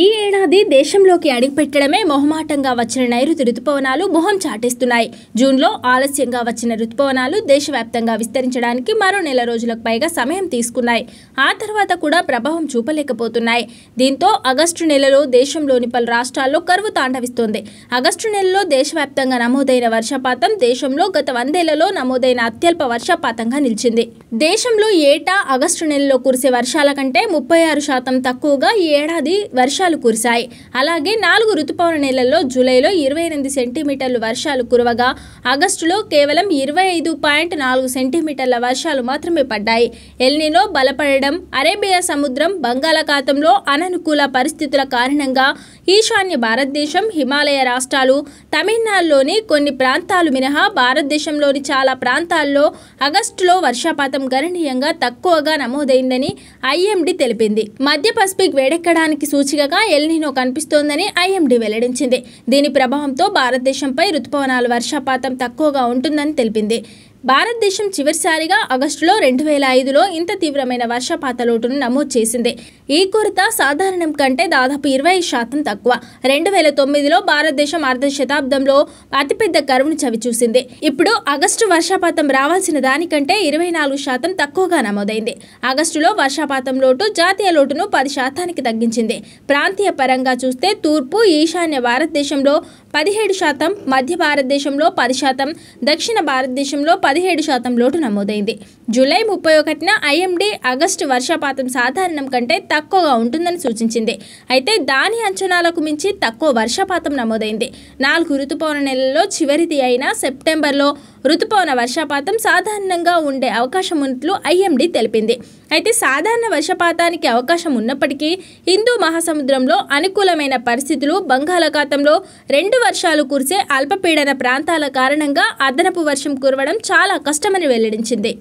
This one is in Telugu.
ఈ ఏడాది దేశంలోకి అడుగుపెట్టడమే మొహమాటంగా వచ్చిన నైరుతి రుతుపవనాలు మొహం చాటేస్తున్నాయి జూన్లో ఆలస్యంగా వచ్చిన రుతుపవనాలు దేశవ్యాప్తంగా విస్తరించడానికి మరో నెల రోజులకు పైగా సమయం తీసుకున్నాయి ఆ తర్వాత కూడా ప్రభావం చూపలేకపోతున్నాయి దీంతో ఆగస్టు నెలలో దేశంలోని పలు రాష్ట్రాల్లో కరువు తాండవిస్తోంది ఆగస్టు నెలలో దేశవ్యాప్తంగా నమోదైన వర్షపాతం దేశంలో గత వందేళ్లలో నమోదైన అత్యల్ప వర్షపాతంగా నిలిచింది దేశంలో ఏటా ఆగస్టు నెలలో కురిసే వర్షాల కంటే ముప్పై ఆరు శాతం తక్కువగా ఈ ఏడాది వర్ష వర్షాలు కురిశాయి అలాగే నాలుగు ఋతుపవన నెలల్లో జూలైలో ఇరవై ఎనిమిది సెంటీమీటర్లు వర్షాలు కురవగా ఆగస్టులో కేవలం ఇరవై ఐదు పాయింట్ నాలుగు సెంటీమీటర్ల వర్షాలు మాత్రమే పడ్డాయి ఎల్నినో బలపడడం అరేబియా సముద్రం బంగాళాఖాతంలో అననుకూల పరిస్థితుల కారణంగా ఈశాన్య భారతదేశం హిమాలయ రాష్ట్రాలు తమిళనాడులోని కొన్ని ప్రాంతాలు మినహా భారతదేశంలోని చాలా ప్రాంతాల్లో ఆగస్టులో వర్షపాతం గణనీయంగా తక్కువగా నమోదైందని ఐఎండి తెలిపింది మధ్య పసిఫిక్ వేడెక్కడానికి సూచిక ఉండగా ఎల్నినో కనిపిస్తోందని ఐఎండీ వెల్లడించింది దీని ప్రభావంతో భారతదేశంపై రుతుపవనాల వర్షపాతం తక్కువగా ఉంటుందని తెలిపింది భారతదేశం చివరిసారిగా ఆగస్టులో రెండు వేల ఐదులో ఇంత తీవ్రమైన వర్షపాత లోటును నమోదు చేసింది ఈ కొరత సాధారణం కంటే దాదాపు ఇరవై శాతం తక్కువ రెండు వేల తొమ్మిదిలో భారతదేశం అర్ధ శతాబ్దంలో అతిపెద్ద కరువును చవిచూసింది ఇప్పుడు ఆగస్టు వర్షపాతం రావాల్సిన దానికంటే ఇరవై నాలుగు శాతం తక్కువగా నమోదైంది ఆగస్టులో వర్షపాతం లోటు జాతీయ లోటును పది శాతానికి తగ్గించింది ప్రాంతీయ పరంగా చూస్తే తూర్పు ఈశాన్య భారతదేశంలో పదిహేడు శాతం మధ్య భారతదేశంలో పది శాతం దక్షిణ భారతదేశంలో పది పదిహేడు శాతం లోటు నమోదైంది జూలై ముప్పై ఒకటిన ఐఎండీ ఆగస్టు వర్షపాతం సాధారణం కంటే తక్కువగా ఉంటుందని సూచించింది అయితే దాని అంచనాలకు మించి తక్కువ వర్షపాతం నమోదైంది నాలుగు ఋతుపవన నెలల్లో చివరిది అయిన సెప్టెంబర్లో రుతుపవన వర్షపాతం సాధారణంగా ఉండే అవకాశం ఉన్నట్లు ఐఎండీ తెలిపింది అయితే సాధారణ వర్షపాతానికి అవకాశం ఉన్నప్పటికీ హిందూ మహాసముద్రంలో అనుకూలమైన పరిస్థితులు బంగాళాఖాతంలో రెండు వర్షాలు కురిసే అల్పపీడన ప్రాంతాల కారణంగా అదనపు వర్షం కురవడం చాలా కష్టమని వెల్లడించింది